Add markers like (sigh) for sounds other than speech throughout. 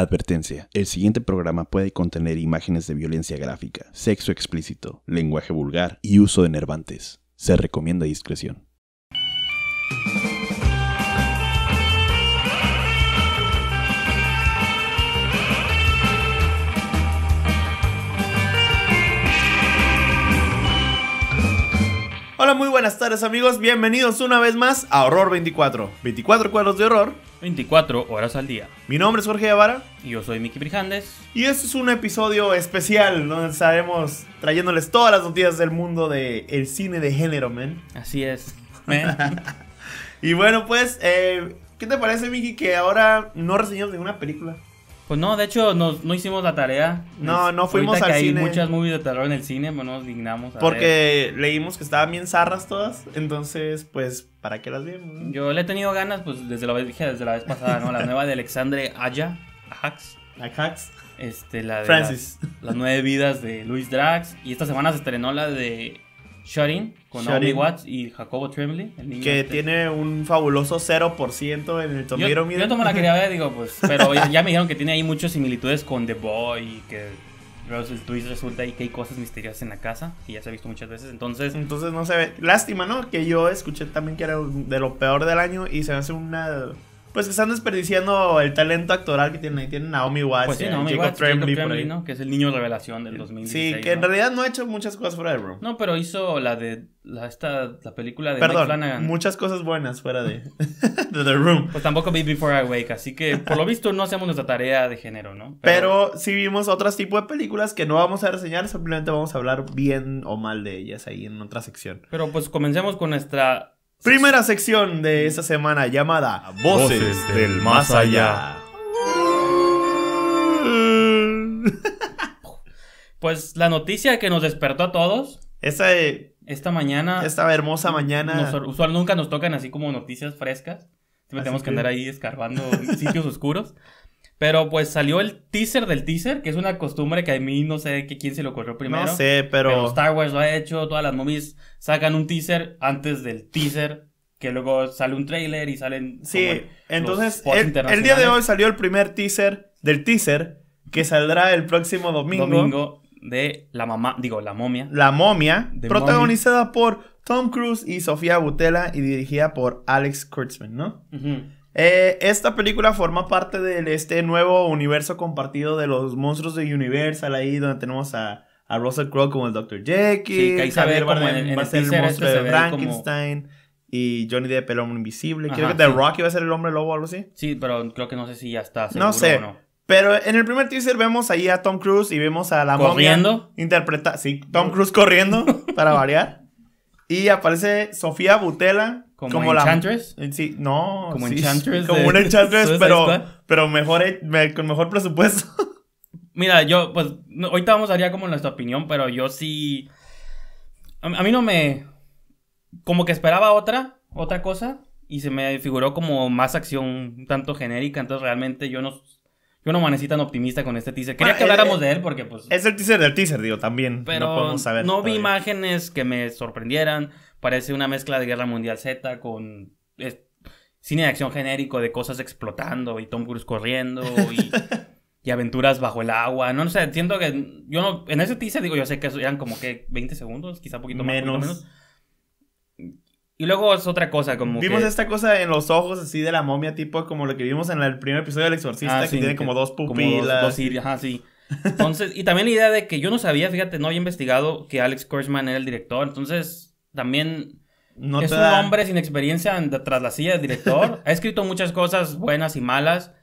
Advertencia. El siguiente programa puede contener imágenes de violencia gráfica, sexo explícito, lenguaje vulgar y uso de nervantes. Se recomienda discreción. Hola, muy buenas tardes amigos, bienvenidos una vez más a Horror 24. 24 cuadros de horror 24 horas al día. Mi nombre es Jorge Guevara. Y yo soy Miki Brijandes. Y este es un episodio especial donde estaremos trayéndoles todas las noticias del mundo del el cine de género, men. Así es. (laughs) y bueno, pues, eh, ¿qué te parece, Miki, que ahora no reseñamos ninguna película? Pues no, de hecho no hicimos la tarea. No, no fuimos al que Hay muchas movies de terror en el cine, pues no nos dignamos. Porque leímos que estaban bien zarras todas, entonces pues ¿para qué las vimos? Yo le he tenido ganas, pues desde la vez dije desde la vez pasada, ¿no? La nueva de Alexandre Aya, Ajax. Ajax. Este, la de Francis. las, nueve vidas de Luis Drax. Y esta semana se estrenó la de In, con Watts y Jacobo Tremblay. que este. tiene un fabuloso 0% en el tomero Yo, yo tomo la quería ver, digo, pues, (laughs) pero ya, me dijeron que tiene ahí muchas similitudes con The Boy y que el twist resulta y que hay cosas misteriosas en la casa, Y ya se ha visto muchas veces, entonces... Entonces no se ve... Lástima, ¿no? Que yo escuché también que era de lo peor del año y se me hace una pues están desperdiciando el talento actoral que tienen ahí. Tienen Naomi Watts, pues sí, Que es el niño revelación del 2016. Sí, que en realidad no ha hecho muchas cosas fuera de Room. No, pero hizo la de la, esta, la película de Perdón, Mike Flanagan. muchas cosas buenas fuera de, (laughs) The Room. Pues tampoco vi Before I Wake, así que por lo visto no hacemos nuestra tarea de género, ¿no? Pero, si sí vimos otros tipos de películas que no vamos a reseñar, simplemente vamos a hablar bien o mal de ellas ahí en otra sección. Pero pues comencemos con nuestra Primera sección de esta semana llamada Voces, del Más Allá. (laughs) Pues la noticia que nos despertó a todos. Esa, eh, esta mañana. Esta hermosa mañana. usual nunca nos tocan así como noticias frescas. Siempre tenemos que, que andar ahí escarbando sitios oscuros. (laughs) Pero pues salió el teaser del teaser, que es una costumbre que a mí no sé que quién se lo corrió primero. No sé, pero... pero Star Wars lo ha hecho, todas las momies sacan un teaser antes del teaser, que luego sale un trailer y salen... Sí, entonces el, día de hoy salió el primer teaser del teaser, que saldrá el próximo domingo. Domingo de la mamá, digo, la momia. La momia, protagonizada por Tom Cruise y Sofía Butela y dirigida por Alex Kurtzman, ¿no? Ajá. Eh, esta película forma parte de este nuevo universo compartido de los monstruos de Universal, ahí donde tenemos a, Russell Crowe como el Dr. Jekyll, sí, que va, a ser el monstruo este de Frankenstein. Y Johnny Depp, el hombre invisible. creo que The Rock iba a ser el hombre lobo o algo así. Sí, pero creo que no sé si ya está. Seguro no sé. Pero en el primer teaser vemos ahí a Tom Cruise y vemos a la ¿Corriendo? Interpreta sí, Tom Cruise corriendo, (laughs) para variar. Y aparece Sofía Butela como, como Enchantress. sí, no, como Enchantress. Como una Enchantress, pero, pero mejor, con mejor presupuesto. (laughs) Mira, yo, pues, ahorita vamos a haría como nuestra opinión, pero yo sí. A, a, mí no me. Como que esperaba otra, otra cosa, y se me figuró como más acción, un tanto genérica, entonces realmente yo no yo no amanecí tan optimista con este teaser. Quería ah, que eh, habláramos eh, de él porque, pues. Es el teaser del teaser, digo, también. Pero no, podemos saber no vi imágenes que me sorprendieran. Parece una mezcla de Guerra Mundial Z con cine de acción genérico de cosas explotando y Tom Cruise corriendo y, (laughs) aventuras bajo el agua. No, sé, siento que. Yo no. En ese teaser, digo, yo sé que eran como que 20 segundos, quizá un poquito más. Menos. Poquito menos y luego es otra cosa, como. Vimos esta cosa en los ojos así de la momia, tipo como lo que vimos en el primer episodio El Exorcista, ah, que tiene como dos pupilas. Como dos, ajá, sí. (laughs) Entonces, y también la idea de que yo no sabía, fíjate, no había investigado que Alex Korsman era el director. Entonces, también. No es un hombre sin experiencia tras la silla director. (laughs) ha escrito muchas cosas buenas y malas.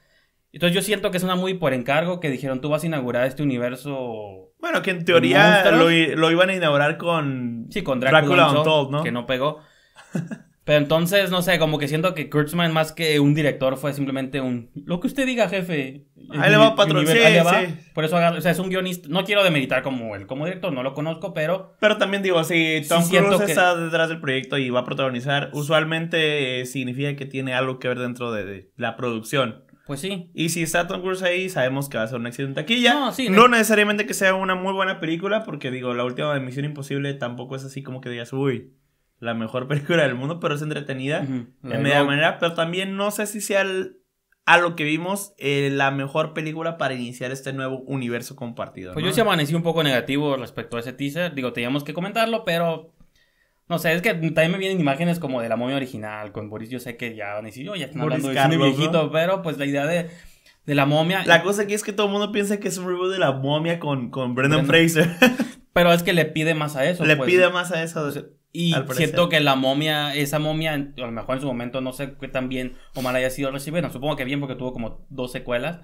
Entonces yo siento que es una muy por encargo que dijeron, tú vas a inaugurar este universo. Bueno, que en teoría lo, lo, iban a inaugurar con... Sí, con Dracula Untold, ¿no? Que no pegó. Pero entonces, no sé, como que siento que Kurtzman más que un director fue simplemente un... Lo que usted diga, jefe. Ahí le va, patrón. Sí, Por eso, o sea, es un guionista. No quiero demeritar como él como director, no lo conozco, pero... Pero también digo, si Tom Cruise está detrás del proyecto y va a protagonizar, usualmente eh, significa que tiene algo que ver dentro de, la producción. Pues sí. Y si está Tom Cruise ahí, sabemos que va a ser un accidente aquí ya. sí. No necesariamente que sea una muy buena película, porque digo, la última de Misión Imposible tampoco es así como que digas, uy la mejor película del mundo, pero es entretenida de en media manera. Pero también no sé si sea a lo que vimos eh, la mejor película para iniciar este nuevo universo compartido. Pues yo sí amanecí un poco negativo respecto a ese teaser. Digo, teníamos que comentarlo, pero no sé, es que también me vienen imágenes como de la momia original. Con Boris, yo sé que ya van a ya están hablando de viejito, pero pues la idea de, la momia. La cosa aquí es que todo el mundo piensa que es un reboot de la momia con, Brendan, Fraser. (laughs) pero es que le pide más a eso. Le pues. pide más a eso. Y siento que la momia, esa momia, a lo mejor en su momento no sé qué tan bien o mal haya sido recibida. Supongo que bien porque tuvo como dos secuelas.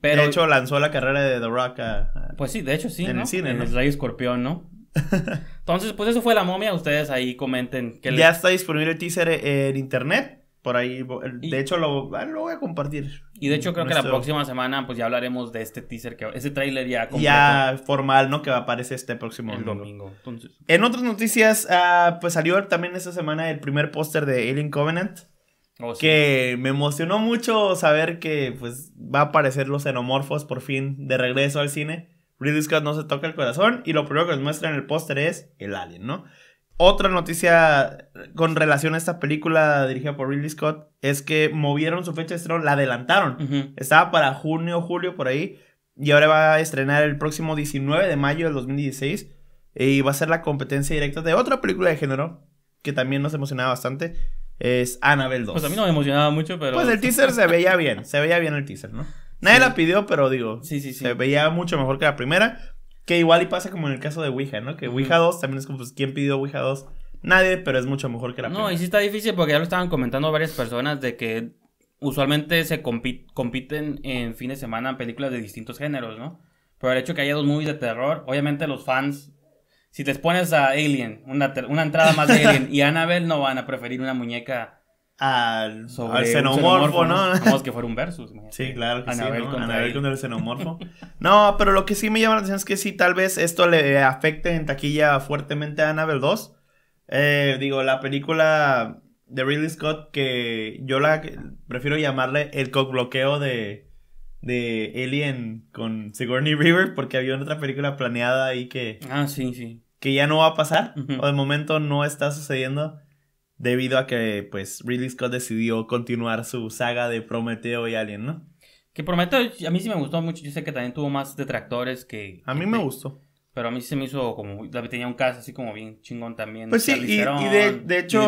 Pero, de hecho, lanzó la carrera de The Rock a, Pues sí, de hecho sí. En el cine. En el Rey Escorpión, ¿no? (laughs) Entonces, pues eso fue la momia. Ustedes ahí comenten. Que ya está disponible el teaser en internet. Por ahí, de hecho, lo, ah, lo, voy a compartir. Y de hecho, creo que este la próxima semana, pues ya hablaremos de este teaser, que ese tráiler ya Ya formal, ¿no? Que va a aparecer este próximo domingo. Entonces... En otras noticias, ah, pues salió también esta semana el primer póster de Alien Covenant. Oh, que me emocionó mucho saber que pues va a aparecer los xenomorfos por fin de regreso al cine. Ridley Scott no se toca el corazón y lo primero que nos muestra en el póster es el alien, ¿no? Otra noticia con relación a esta película dirigida por Ridley Scott es que movieron su fecha de estreno, la adelantaron. Estaba para junio, julio, por ahí. Y ahora va a estrenar el próximo 19 de mayo del 2016. Eh, y va a ser la competencia directa de otra película de género que también nos emocionaba bastante. Es Annabelle 2. Pues a mí no me emocionaba mucho, pero. Pues el teaser se veía bien. Se veía bien el teaser, ¿no? Nadie la pidió, pero digo. Sí, sí, se veía mucho mejor que la primera. Que igual y pasa como en el caso de Ouija, ¿no? Que Ouija 2 también es como, pues, ¿quién pidió Ouija 2? Nadie, pero es mucho mejor que la no, y sí está difícil porque ya lo estaban comentando varias personas de que usualmente se compiten en fin de semana en películas de distintos géneros, ¿no? Pero el hecho que haya dos movies de terror, obviamente los fans, si te pones a Alien, una, una entrada más de Alien (laughs) y Annabelle, no van a preferir una muñeca al, al xenomorfo, ¿no? Como que fuera un versus. Sí, claro que sí. ¿no? el xenomorfo. (laughs) no, pero lo que sí me llama la atención es que sí, tal vez esto le afecte en taquilla fuertemente a Anabel 2. Eh, digo, la película de Ridley Scott que yo la prefiero llamarle el cockbloqueo de, de Alien con Sigourney River porque había otra película planeada ahí que... Ah, sí, sí. Que ya no va a pasar o de momento no está sucediendo debido a que pues Ridley Scott decidió continuar su saga de Prometeo y Alien, ¿no? Que Prometeo a mí sí me gustó mucho, yo sé que también tuvo más detractores que... A mí me gustó. Pero a mí sí se me hizo como... Tenía un caso así como bien chingón también. Pues sí, y, de, hecho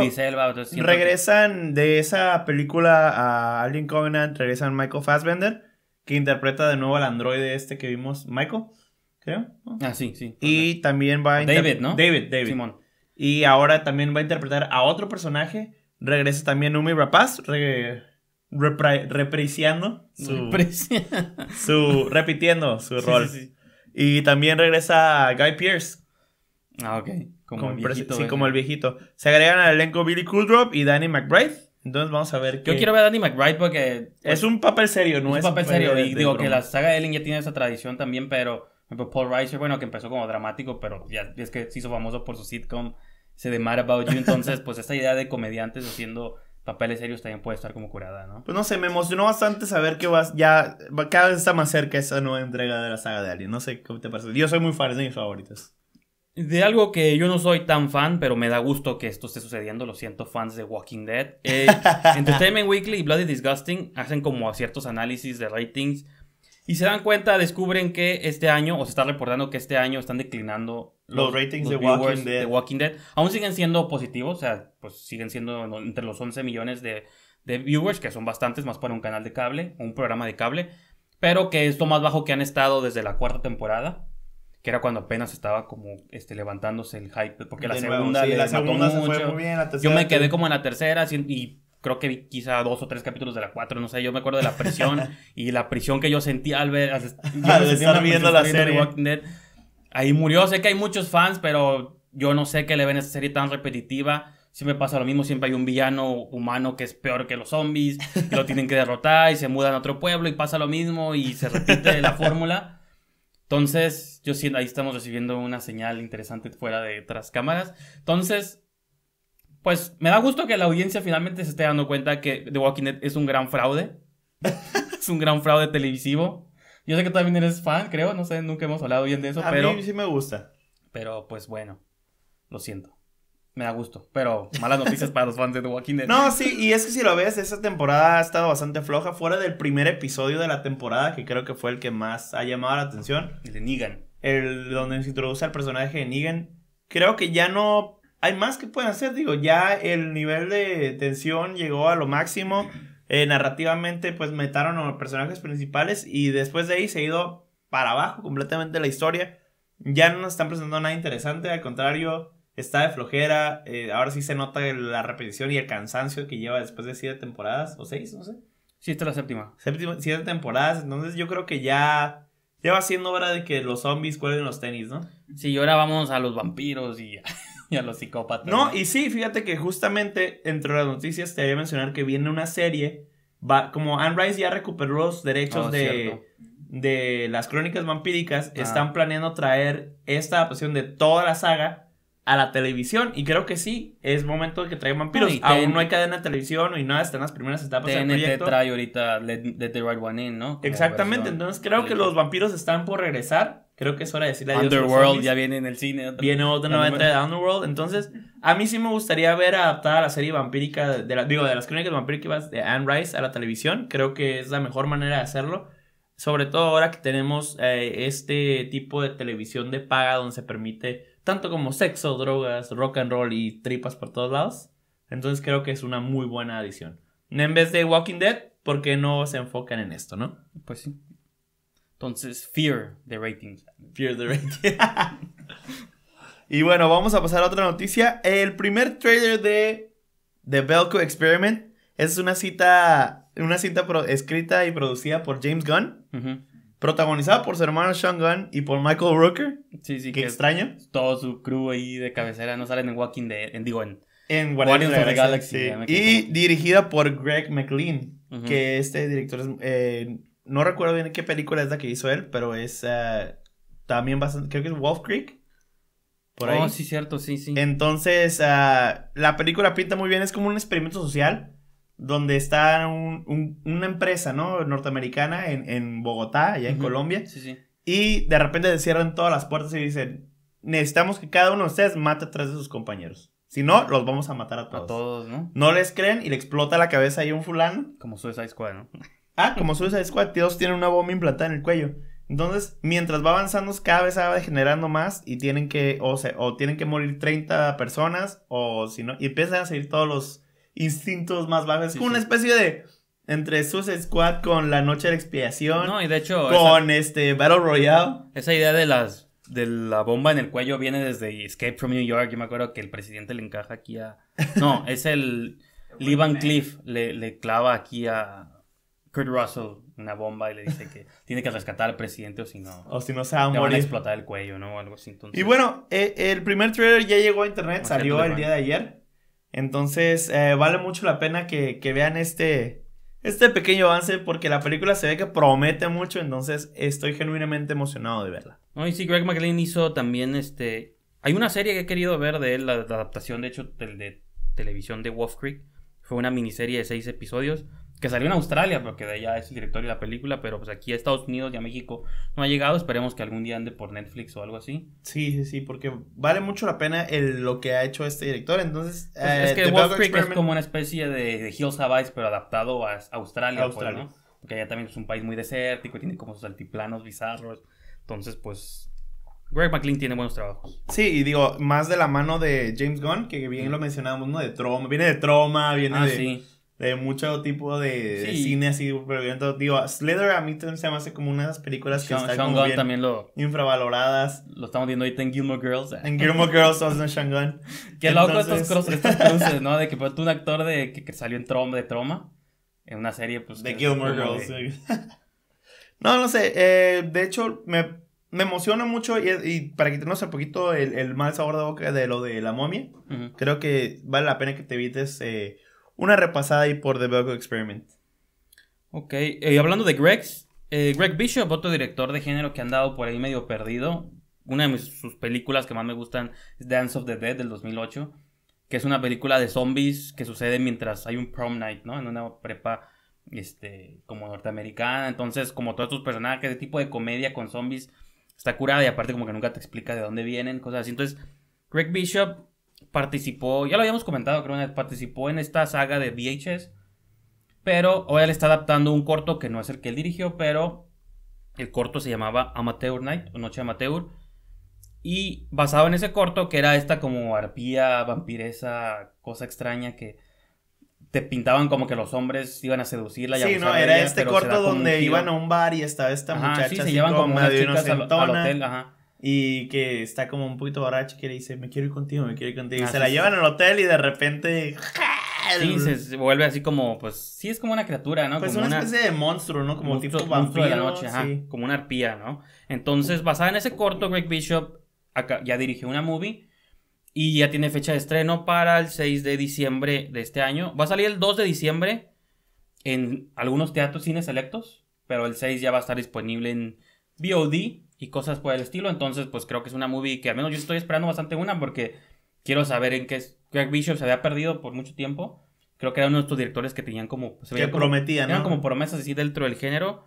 regresan de esa película a Alien Covenant, regresan Michael Fassbender, que interpreta de nuevo al androide este que vimos, Michael, creo. Ah, sí, sí. Y también va David, ¿no? David, David. Y ahora también va a interpretar a otro personaje. Regresa también Umi Rapaz, re, repriciando su, su repitiendo su (laughs) rol. Y también regresa Guy Pierce. Ah, ok. Como, el viejito. Sí, como el viejito. Se agregan al elenco Billy Cooldrop y Danny McBride. Entonces vamos a ver. Yo quiero ver a Danny McBride porque. es un papel serio, ¿no? Es un papel serio. Y digo que la saga de Ellen ya tiene esa tradición también, pero ejemplo, Paul Reiser, bueno, que empezó como dramático, pero ya es que se hizo famoso por su sitcom, se de Mad About You. Entonces, pues esta idea de comediantes haciendo papeles serios también puede estar como curada, ¿no? Pues no sé, me emocionó bastante saber que vas, ya cada vez está más cerca esa nueva entrega de la saga de Alien. No sé qué te parece. Yo soy muy fan, es de mis favoritos. De algo que yo no soy tan fan, pero me da gusto que esto esté sucediendo. Lo siento, fans de Walking Dead. (laughs) Entertainment Weekly y Bloody Disgusting hacen como ciertos análisis de ratings y se dan cuenta, descubren que este año, o se está reportando que este año están declinando los, ratings de, Walking Dead. Aún siguen siendo positivos, o sea, pues siguen siendo entre los 11 millones de, de viewers, que son bastantes más para un canal de cable, un programa de cable, pero que es lo más bajo que han estado desde la cuarta temporada que era cuando apenas estaba como este levantándose el hype porque la segunda la segunda se fue muy bien yo me quedé como en la tercera y creo que quizá dos o tres capítulos de la cuatro, no sé, yo me acuerdo de la presión (laughs) y la presión que yo sentí al ver, al, (laughs) estar viendo la serie. Ahí murió, sé que hay muchos fans, pero yo no sé qué le ven a esta serie tan repetitiva. Siempre pasa lo mismo, siempre hay un villano humano que es peor que los zombies, lo tienen que derrotar y se mudan a otro pueblo y pasa lo mismo y se repite la (laughs) fórmula. Entonces, yo siento, ahí estamos recibiendo una señal interesante fuera de otras cámaras. Entonces, pues me da gusto que la audiencia finalmente se esté dando cuenta que The Walking Dead es un gran fraude. (laughs) es un gran fraude televisivo. Yo sé que tú también eres fan, creo, no sé, nunca hemos hablado bien de eso, A pero... mí sí me gusta. Pero pues bueno, lo siento. Me da gusto, pero malas noticias para los fans de The Walking Dead. No, sí, y es que si lo ves, esa temporada ha estado bastante floja, fuera del primer episodio de la temporada, que creo que fue el que más ha llamado la atención. El de Negan. El donde se introduce al personaje de Negan. Creo que ya no hay más que pueden hacer, digo, ya el nivel de tensión llegó a lo máximo. Eh, narrativamente, pues metaron a los personajes principales y después de ahí se ha ido para abajo completamente la historia. Ya no nos están presentando nada interesante, al contrario, está de flojera. Eh, ahora sí se nota la repetición y el cansancio que lleva después de siete temporadas, o seis, no sé. Sí, esta es la séptima. séptima. Siete temporadas, entonces yo creo que ya ya va siendo hora de que los zombies cuelguen los tenis, ¿no? Sí, y ahora vamos a los vampiros y (laughs) (laughs) y a los psicópatas. No, y sí, fíjate que justamente entre las noticias te voy a mencionar que viene una serie. Va, como Anne Rice ya recuperó los derechos oh, de, las crónicas vampíricas, ah. están planeando traer esta adaptación de toda la saga a la televisión. Y creo que sí, es momento de que traigan vampiros. Aún no hay cadena de televisión y nada, están las primeras etapas TNT trae ahorita Let, the Right One In, ¿no? Exactamente, entonces creo que los vampiros están por regresar. Creo que es hora de decirle adiós. Underworld ya viene en el cine. viene otra nueva entrega de Underworld. Entonces, a mí sí me gustaría ver adaptada la serie vampírica, de digo, de las crónicas vampíricas de Anne Rice a la televisión. Creo que es la mejor manera de hacerlo. Sobre todo ahora que tenemos eh, este tipo de televisión de paga donde se permite tanto como sexo, drogas, rock and roll y tripas por todos lados. Entonces creo que es una muy buena adición. En vez de Walking Dead, ¿por qué no se enfocan en esto, no? Pues sí. Entonces, fear the ratings. Fear the ratings. (laughs) y bueno, vamos a pasar a otra noticia. El primer trailer de The Belco Experiment es una cita, una cinta escrita y producida por James Gunn. Protagonizada por su hermano Sean Gunn y por Michael Rooker. Sí, sí. Qué que extraño. Todo su crew ahí de cabecera no salen en Walking Dead. En, digo, en, en Guardians, of the Galaxy. Y dirigida por Greg McLean. Que este director es, eh, no recuerdo bien qué película es la que hizo él, pero es ah, también bastante, creo que es Wolf Creek. Por ahí. Oh, sí, cierto, sí, sí. Entonces, ah, la película pinta muy bien, es como un experimento social donde está una empresa, ¿no? Norteamericana en, en Bogotá, allá en Colombia. Sí, sí. Y de repente le cierran todas las puertas y dicen, necesitamos que cada uno de ustedes mate a tres de sus compañeros. Si no, los vamos a matar a todos. A todos, ¿no? No les creen y le explota la cabeza ahí un fulano. Como Suicide Squad, ¿no? Ah, como Suicide Squad, todos tienen una bomba implantada en el cuello. Entonces, mientras va avanzando, cada vez se va degenerando más y tienen que, o, sea, o tienen que morir 30 personas, o si no, y empiezan a seguir todos los instintos más bajos. Es como una especie de, entre Suicide Squad con La Noche de la Expiación. No, y de hecho. Con este Battle Royale. Esa idea de las. De la bomba en el cuello viene desde Escape from New York. Yo me acuerdo que el presidente le encaja aquí a. No, es el. (laughs) Lee Van le clava aquí a, Kurt Russell una bomba y le dice que (laughs) tiene que rescatar al presidente o si no. O si no se va a morir. Van a explotar el cuello, ¿no? algo así. Entonces, y bueno, eh, el primer trailer ya llegó a internet, salió el día de ayer. Entonces, eh, vale mucho la pena que, que, vean este, este pequeño avance porque la película se ve que promete mucho. Entonces, estoy genuinamente emocionado de verla. y sí, Greg McLean hizo también este. Hay una serie que he querido ver de él, la, adaptación, de hecho, de televisión de Wolf Creek. Fue una miniserie de seis episodios que salió en Australia, porque de allá es el director de la película, pero pues aquí a Estados Unidos y a México no ha llegado, esperemos que algún día ande por Netflix o algo así. Sí, sí, sí, porque vale mucho la pena el, lo que ha hecho este director, entonces... Pues, es eh, que The Wolf Creek es como una especie de, de Hills pero adaptado a pues, Australia, ¿no? Porque allá también es un país muy desértico, tiene como sus altiplanos bizarros, entonces pues... Greg McLean tiene buenos trabajos. Sí, y digo, más de la mano de James Gunn, que bien lo mencionábamos, ¿no? De Troma, viene de Troma, viene ah, Sí de mucho tipo de, cine así violento. Digo, Slither a mí se me hace como una de las películas que son están bien también lo, infravaloradas. Lo estamos viendo ahorita en Gilmore Girls. Eh. En Gilmore Girls, en Shanghái (laughs) Qué loco estos, (laughs) cruces, ¿no? De que fue pues, un actor de, que, salió en Troma, de Troma, en una serie, pues... De Gilmore Girls. (laughs) no, no sé. Eh, de hecho, me, me emociona mucho y, para para quitarnos un poquito el, mal sabor de boca de lo de la momia, creo que vale la pena que te evites... Eh, una repasada ahí por The Bug Experiment. Ok, eh, hablando de Gregs, eh, Greg Bishop, otro director de género que han andado por ahí medio perdido. Una de sus películas que más me gustan es Dance of the Dead del 2008, que es una película de zombies que sucede mientras hay un prom night, ¿no? En una prepa este, como norteamericana. Entonces, como todos tus personajes, de tipo de comedia con zombies está curada y aparte como que nunca te explica de dónde vienen, cosas así. Entonces, Greg Bishop participó, ya lo habíamos comentado, creo, una vez, participó en esta saga de VHS, pero hoy él está adaptando un corto que no es el que él dirigió, pero el corto se llamaba Amateur Night, o Noche Amateur, y basado en ese corto, que era esta como arpía, vampiresa, cosa extraña que te pintaban como que los hombres iban a seducirla. sí, no, era este corto donde iban a un bar y estaba esta muchacha. Sí, se llevan como, chicas hotel, y que está como un poquito borracho que le dice, me quiero ir contigo, me quiero ir contigo. Y ah, se la llevan al hotel y de repente... Sí, se vuelve así como, pues sí es como una criatura, ¿no? Pues como una especie de monstruo, ¿no? Como tipo De la noche, Como una arpía, ¿no? Entonces, basada en ese corto, Greg Bishop ya dirigió una movie y ya tiene fecha de estreno para el 6 de diciembre de este año. Va a salir el 2 de diciembre en algunos teatros, cines selectos, pero el 6 ya va a estar disponible en VOD y cosas por el estilo. Entonces, pues creo que es una movie que al menos yo estoy esperando bastante una porque quiero saber en qué Greg Bishop se había perdido por mucho tiempo. Creo que era uno de estos directores que tenían como... Pues, se que prometían, Eran como promesas así dentro del género.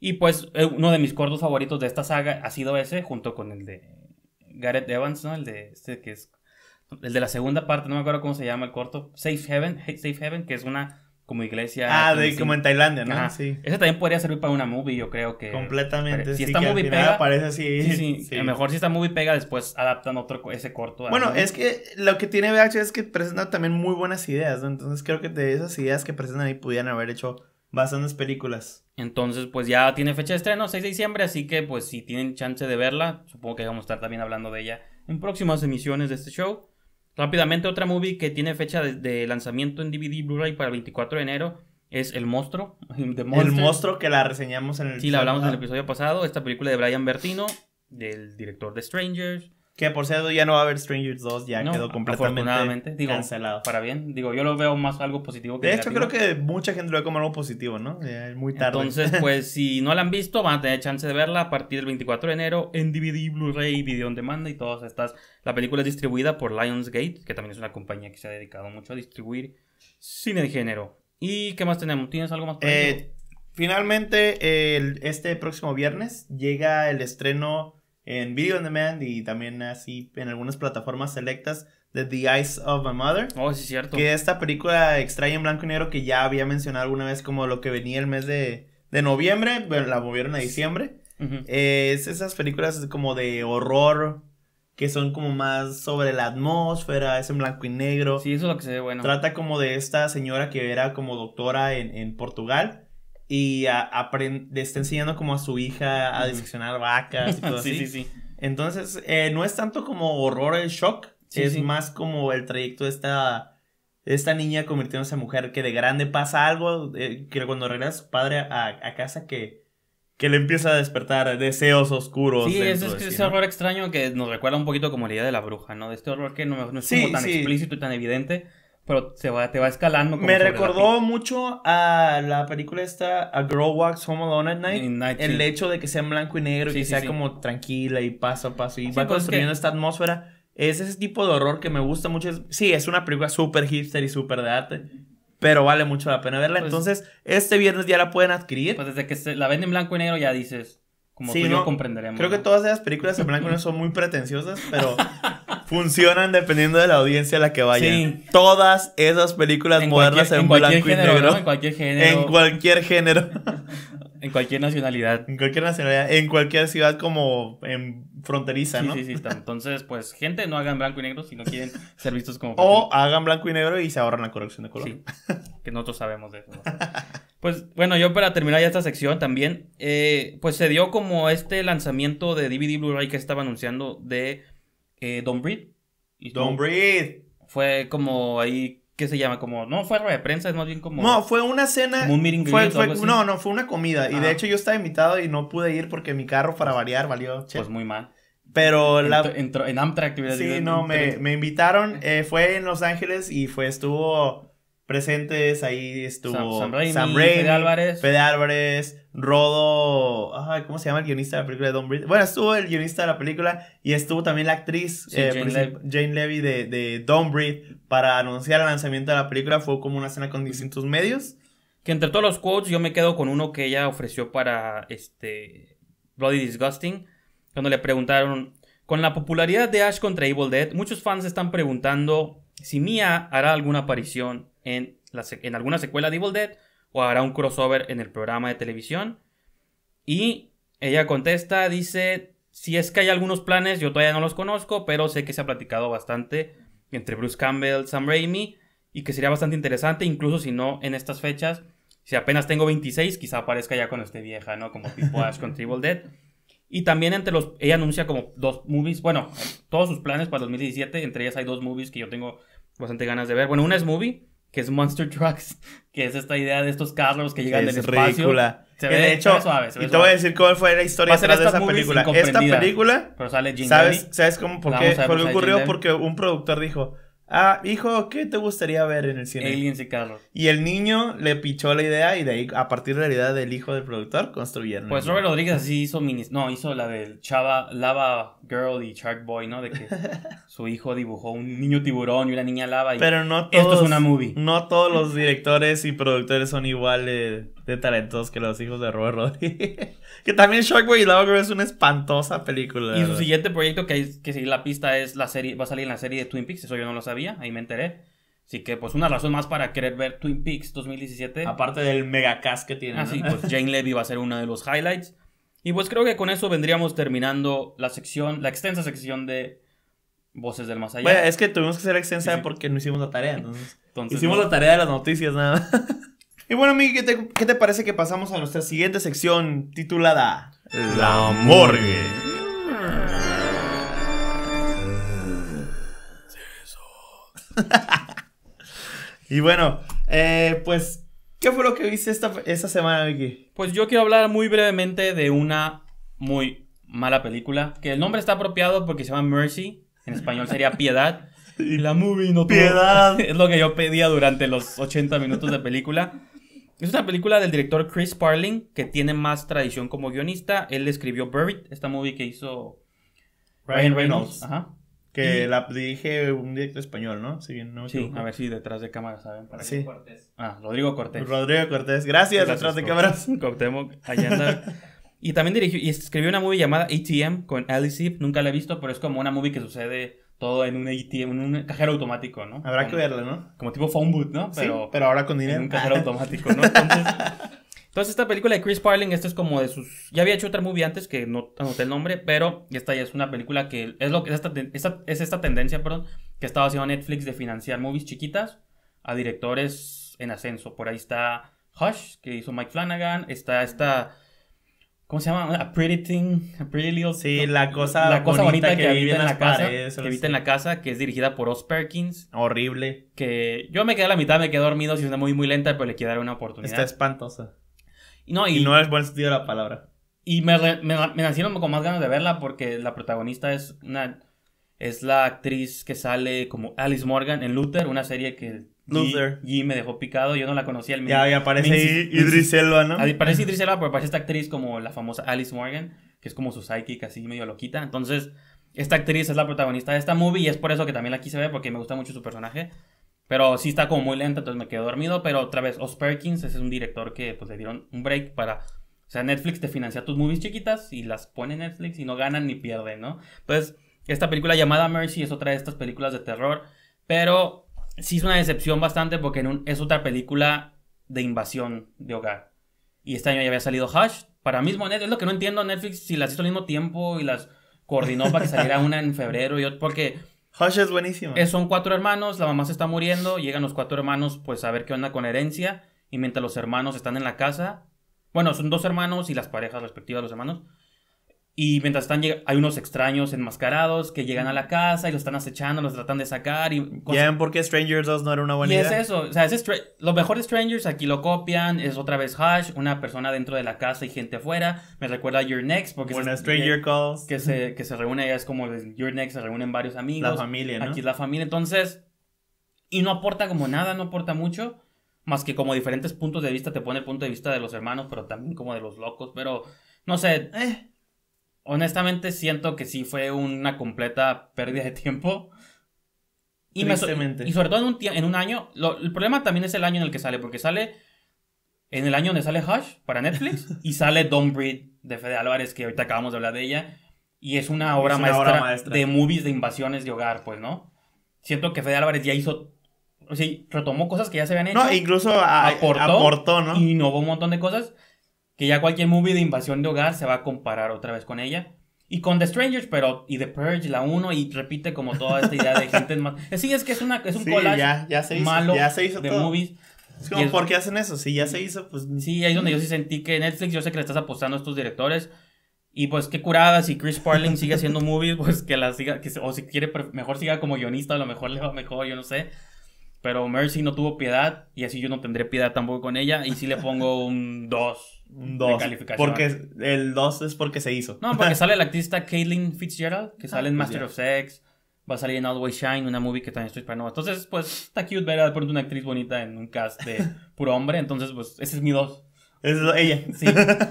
Y pues eh, uno de mis cortos favoritos de esta saga ha sido ese, junto con el de Gareth Evans, ¿no? El de este que es... El de la segunda parte, no me acuerdo cómo se llama el corto. Safe Heaven, Safe Heaven, que es una como iglesia. Ah, como en Tailandia, ¿no? Sí. Eso también podría servir para una movie, yo creo que. Completamente. si sí, esta movie pega. Aparece así. Sí, sí, A (laughs) lo mejor si esta movie pega, después adaptan otro, ese corto. Bueno, es que lo que tiene BH es que presenta también muy buenas ideas, ¿no? Entonces creo que de esas ideas que presentan ahí pudieran haber hecho bastantes películas. Entonces, pues ya tiene fecha de estreno, 6 de diciembre, así que pues si tienen chance de verla, supongo que vamos a estar también hablando de ella en próximas emisiones de este show. Rápidamente, otra movie que tiene fecha de, lanzamiento en DVD Blu-ray para el 24 de enero es El Monstruo. (laughs) el Monstruo que la reseñamos en el Sí, la hablamos en el episodio pasado. Esta película de Brian Bertino, del director de Strangers, que por cierto ya no va a haber Strangers 2, ya quedó completamente cancelado. Para bien, digo, yo lo veo más algo positivo que De hecho, creo que mucha gente lo ve como algo positivo, ¿no? es muy tarde. Entonces, (laughs) pues si no la han visto, van a tener chance de verla a partir del 24 de enero en DVD, Blu-ray, video on demanda y todas estas. La película es distribuida por Lionsgate, que también es una compañía que se ha dedicado mucho a distribuir cine de género. ¿Y qué más tenemos? ¿Tienes algo más para eh, Finalmente, este próximo viernes llega el estreno en Video on Demand y también así en algunas plataformas selectas de The Eyes of My Mother. Oh, sí, cierto. Que esta película extraña en blanco y negro que ya había mencionado alguna vez como lo que venía el mes de, noviembre, pero la movieron a diciembre. Eh, es esas películas como de horror que son como más sobre la atmósfera, es en blanco y negro. Sí, eso es lo que se ve bueno. Trata como de esta señora que era como doctora en, en Portugal y le está enseñando como a su hija a diseccionar vacas y todo (laughs) Sí, sí. Entonces, eh, no es tanto como horror el shock, es más como el trayecto de esta, esta niña convirtiéndose en mujer que de grande pasa algo, eh, que cuando regresa su padre a, casa que que le empieza a despertar deseos oscuros. Sí, es, es, ese horror extraño que nos recuerda un poquito como la idea de la bruja, ¿no? De este horror que no, es tan explícito y tan evidente, pero se va, te va escalando. me recordó mucho a la película esta, a Girl Walks Home Alone at Night. el hecho de que sea en blanco y negro, y que sea como tranquila y paso a paso, y va pues construyendo esta atmósfera. Es ese tipo de horror que me gusta mucho. Sí, es una película súper hipster y súper de arte. Pero vale mucho la pena verla. Pues Entonces, este viernes ya la pueden adquirir. Pues desde que la venden en blanco y negro ya dices, como sí, no, comprenderemos. Creo que todas esas películas en blanco y negro son muy pretenciosas, pero (laughs) funcionan dependiendo de la audiencia a la que vayan. Sí. Todas esas películas modernas en, blanco y negro. En cualquier género. En cualquier género. (laughs) en cualquier nacionalidad. En cualquier nacionalidad, en cualquier ciudad como en fronteriza, ¿no? Sí, sí, sí. Entonces, pues, gente, no hagan blanco y negro si no quieren ser vistos como... O hagan blanco y negro y se ahorran la corrección de color. que nosotros sabemos de eso. (laughs) Pues bueno, yo para terminar ya esta sección también, eh, pues se dio como este lanzamiento de DVD Blu-ray que estaba anunciando de eh, Don't Breathe. Don't Breathe. Fue como ahí, ¿qué se llama? Como, no fue rueda de prensa, es más bien como... No, fue una cena... un meeting No, no, fue una comida. Y de hecho yo estaba invitado y no pude ir porque mi carro para variar valió... Pues muy mal. Pero la... en Amtrak. Sí, no, me, invitaron, (laughs) eh, fue en Los Ángeles y fue, estuvo presentes. Ahí estuvo Sam, Raimi, Fede Álvarez. Rodo, ¿cómo se llama el guionista de la película de Don't Bueno, estuvo el guionista de la película y estuvo también la actriz eh, Jane, Levy. de, de Don Breed para anunciar el lanzamiento de la película. Fue como una escena con distintos medios. Que entre todos los quotes yo me quedo con uno que ella ofreció para este Bloody Disgusting, cuando le preguntaron, con la popularidad de Ash contra Evil Dead, muchos fans están preguntando si Mia hará alguna aparición en, en alguna secuela de Evil Dead o hará un crossover en el programa de televisión. Y ella contesta, dice, si es que hay algunos planes, yo todavía no los conozco, pero sé que se ha platicado bastante entre Bruce Campbell, Sam Raimi, y que sería bastante interesante, incluso si no en estas fechas, si apenas tengo 26, quizá aparezca ya con esté vieja, ¿no? Como tipo Ash (laughs) con Evil Dead. Y también entre los, ella anuncia como dos movies, bueno, todos sus planes para 2017, entre ellas hay dos movies que yo tengo bastante ganas de ver. Bueno, una es movie, que es Monster Trucks, (laughs) que es esta idea de estos carros que llegan del espacio. Ridícula. Se ve, de hecho, y te voy a decir cómo fue la historia de esa película. Esta película, pero sale ¿sabes, cómo por qué? Pues, ocurrió porque un productor dijo, Ah, hijo, ¿qué te gustaría ver en el cine? Aliens y Y el niño le pichó la idea y de ahí, a partir de la idea del hijo del productor, construyeron. Pues Robert Rodríguez así hizo mini... No, hizo la del Chava, Lava Girl y Shark Boy, ¿no? De que (laughs) su hijo dibujó un niño tiburón y una niña lava. Y Pero no Esto es una movie. No todos los directores y productores son iguales de talentos que los hijos de Robert Rodríguez. (laughs) que también Shockwave Lover es una espantosa película. Y su siguiente proyecto que, que seguir la pista es la serie, va a salir en la serie de Twin Peaks, eso yo no lo sabía, ahí me enteré. Así que, pues, una razón más para querer ver Twin Peaks 2017. Aparte del mega cast que tiene. Así, ah, pues, (laughs) Jane Levy va a ser uno de los highlights. Y pues creo que con eso vendríamos terminando la sección, la extensa sección de Voces del Más Allá. Bueno, es que tuvimos que ser extensa porque no hicimos la tarea, hicimos la tarea de las noticias, nada. (laughs) Y bueno, Miki, ¿qué te, parece que pasamos a nuestra siguiente sección titulada La Morgue? (laughs) y bueno, eh, pues, ¿qué fue lo que viste esta, semana, Miki? Pues yo quiero hablar muy brevemente de una muy mala película, que el nombre está apropiado porque se llama Mercy, en español sería (laughs) Piedad. Y la movie no Piedad. (laughs) es lo que yo pedía durante los 80 minutos de película. Es una película del director Chris Parling, que tiene más tradición como guionista. Él escribió Buried, esta movie que hizo Ryan Reynolds. Ajá. Que la dirige un director español, ¿no? Si Sí, a ver si detrás de cámara saben. Cortés. Ah, Rodrigo Cortés. Rodrigo Cortés. Gracias, detrás de cámaras. (laughs) Coptemo allá. y también dirigió y escribió una movie llamada ATM con Alice Nunca la he visto, pero es como una movie que sucede todo en un en un cajero automático, ¿no? Habrá que verlo, ¿no? Como tipo phone boot, ¿no? Pero, pero ahora con dinero. En un cajero automático, ¿no? Entonces, (laughs) entonces, esta película de Chris Parling, esta es como de sus... Ya había hecho otra movie antes que no anoté el nombre, pero esta ya es una película que es, lo, que es esta, esta, es esta tendencia, perdón, que estaba haciendo Netflix de financiar movies chiquitas a directores en ascenso. Por ahí está Hush, que hizo Mike Flanagan, está esta ¿Cómo se llama? A pretty thing, a pretty little... Sí, la cosa, la bonita, que, vive en, la casa. Que vive en la casa, que es dirigida por Oz Perkins. Horrible. Que yo me quedé a la mitad, me quedé dormido, si es una muy, muy lenta, pero le quiero dar una oportunidad. Está espantosa. Y no, y, no es buen sentido de la palabra. Y me, me, me, nacieron con más ganas de verla porque la protagonista es una... Es la actriz que sale como Alice Morgan en Luther, una serie que y, me dejó picado, yo no la conocía. El ya, y aparece Idris Elba, ¿no? Aparece ah, Idris Elba, pero aparece esta actriz como la famosa Alice Morgan, que es como su psychic así medio loquita. Entonces, esta actriz es la protagonista de esta movie y es por eso que también la quise ver porque me gusta mucho su personaje. Pero sí está como muy lenta, entonces me quedo dormido. Pero otra vez, Os Perkins ese es un director que pues le dieron un break para... O sea, Netflix te financia tus movies chiquitas y las pone Netflix y no ganan ni pierden, ¿no? Entonces, esta película llamada Mercy es otra de estas películas de terror, pero sí es una decepción bastante porque es otra película de invasión de hogar. Y este año ya había salido Hush. Para mismo es lo que no entiendo Netflix si las hizo al mismo tiempo y las coordinó para que (laughs) saliera una en febrero y otra. Porque. Hush es buenísimo. son cuatro hermanos, la mamá se está muriendo, llegan los cuatro hermanos pues a ver qué onda con herencia. Y mientras los hermanos están en la casa. Bueno, son dos hermanos y las parejas respectivas de los hermanos y mientras están, hay unos extraños enmascarados que llegan a la casa y los están acechando, los tratan de sacar y... Cosas. por qué Strangers no era una buena idea. Y es eso, o sea, es lo mejor de Strangers aquí lo copian, es otra vez Hush, una persona dentro de la casa y gente afuera. Me recuerda a Your Next porque... Bueno, Stranger Calls. Que se, que se reúne, ya es como Your Next, se reúnen varios amigos. La familia, ¿no? Aquí es la familia, entonces... Y no aporta como nada, no aporta mucho. Más que como diferentes puntos de vista, te pone el punto de vista de los hermanos, pero también como de los locos, pero... No sé... Eh honestamente siento que sí fue una completa pérdida de tiempo. Y, y sobre todo en un, año, el problema también es el año en el que sale, porque sale en el año donde sale Hush para Netflix (laughs) y sale Don't Breed de Fede Álvarez, que ahorita acabamos de hablar de ella, y es una obra, maestra, de movies de invasiones de hogar, pues, ¿no? Siento que Fede Álvarez ya hizo, o sea, retomó cosas que ya se habían hecho. No, incluso aportó, ¿no? Y innovó un montón de cosas que ya cualquier movie de invasión de hogar se va a comparar otra vez con ella. Y con The Strangers, pero y The Purge, la 1, y repite como toda esta idea de gente más. (laughs) Sí, es que es, una, es un collage malo de movies. Es como, ¿por qué hacen eso? Si ya se hizo, pues. Sí, ahí es donde yo sí sentí que Netflix, yo sé que le estás apostando a estos directores. Y pues qué curada, si Chris Farling sigue haciendo movies, (laughs) pues que la siga, que, o si quiere, mejor siga como guionista, a lo mejor le va mejor, yo no sé. Pero Mercy no tuvo piedad, y así yo no tendré piedad tampoco con ella, y sí le pongo un 2. Un 2. Porque el 2 es porque se hizo. No, porque (laughs) sale la actriz Caitlyn Fitzgerald, que ah, sale en pues Master of Sex, va a salir en Always Shine, una movie que también estoy esperando. Entonces, pues está cute ver a pronto una actriz bonita en un cast de (laughs) puro hombre. Entonces, pues ese es mi 2. Es ella. Sí.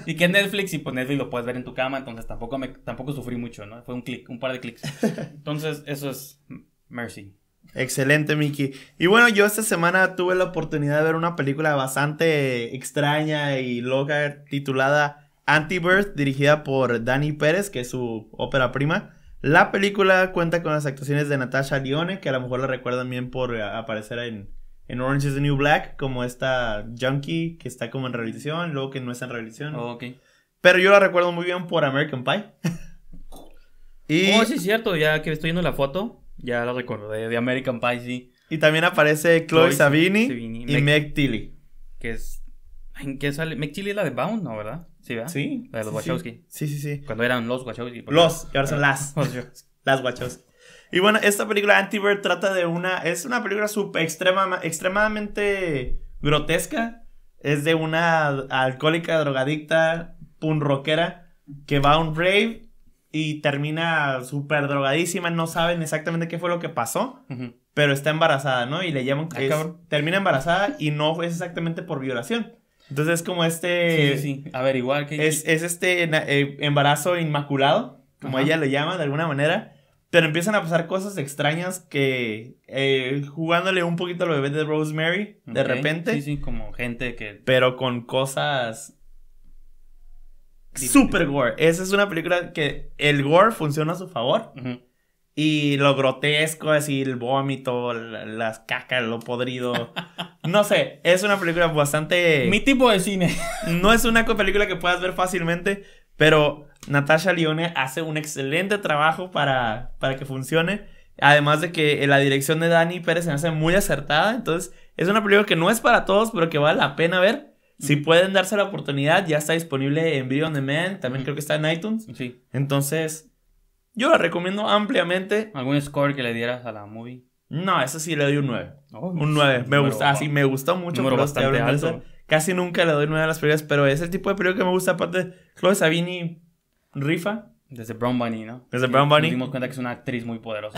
(laughs) Y que Netflix, y pues Netflix lo puedes ver en tu cama, entonces tampoco, me, tampoco sufrí mucho, ¿no? Fue un clic, un par de clics. Entonces, eso es Mercy. Excelente, Miki. Y bueno, yo esta semana tuve la oportunidad de ver una película bastante extraña y loca titulada Anti-Birth, dirigida por Danny Pérez, que es su ópera prima. La película cuenta con las actuaciones de Natasha Lyonne, que a lo mejor la recuerdan bien por aparecer en, Orange is the New Black, como esta junkie que está como en revisión, luego que no está en realización. Oh, Pero yo la recuerdo muy bien por American Pie. (laughs) y... Oh, sí, es cierto, ya que estoy viendo la foto. Ya lo recuerdo, de American Pie, sí. Y también aparece Chloe, Savini, y Meg Tilly. Que es. ¿En qué sale? Meg Tilly es la de Bound, ¿no? ¿Verdad? Sí, ¿verdad? Sí. La de los Wachowski. Sí, sí, sí. Cuando eran los Wachowski. Los, y ahora son las. (laughs) las Wachowski. Y bueno, esta película anti trata de una. Es una película super extrema, extremadamente grotesca. Es de una alcohólica, drogadicta, Punroquera. que va a un rave y termina súper drogadísima, no saben exactamente qué fue lo que pasó, pero está embarazada, ¿no? Y le llaman, ah, termina embarazada y no es exactamente por violación. Entonces es como este... Sí, sí, a ver, igual Es, este eh, embarazo inmaculado, como ella le llama de alguna manera, pero empiezan a pasar cosas extrañas que eh, jugándole un poquito al bebé de Rosemary, de repente... Sí, sí, como gente que... Pero con cosas Super gore. Esa es una película que el gore funciona a su favor. Y lo grotesco, así, el vómito, las cacas, lo podrido. (laughs) No sé, es una película bastante... Mi tipo de cine. (laughs) No es una película que puedas ver fácilmente, pero Natasha Lyonne hace un excelente trabajo para, para que funcione. Además de que eh, la dirección de Dani Pérez se hace muy acertada. Entonces, es una película que no es para todos, pero que vale la pena ver. Si pueden darse la oportunidad, ya está disponible en Video On Demand. También creo que está en iTunes. Sí. Entonces, yo la recomiendo ampliamente. ¿Algún score que le dieras a la movie? No, eso sí le doy un 9. un 9. Ah, me gusta, así me gustó mucho. bastante alto. Casi nunca le doy 9 a las películas, pero es el tipo de película que me gusta. Aparte, Chloe Sabini rifa. Desde Brown Bunny, ¿no? Desde Brown Bunny. Nos dimos cuenta que es una actriz muy poderosa.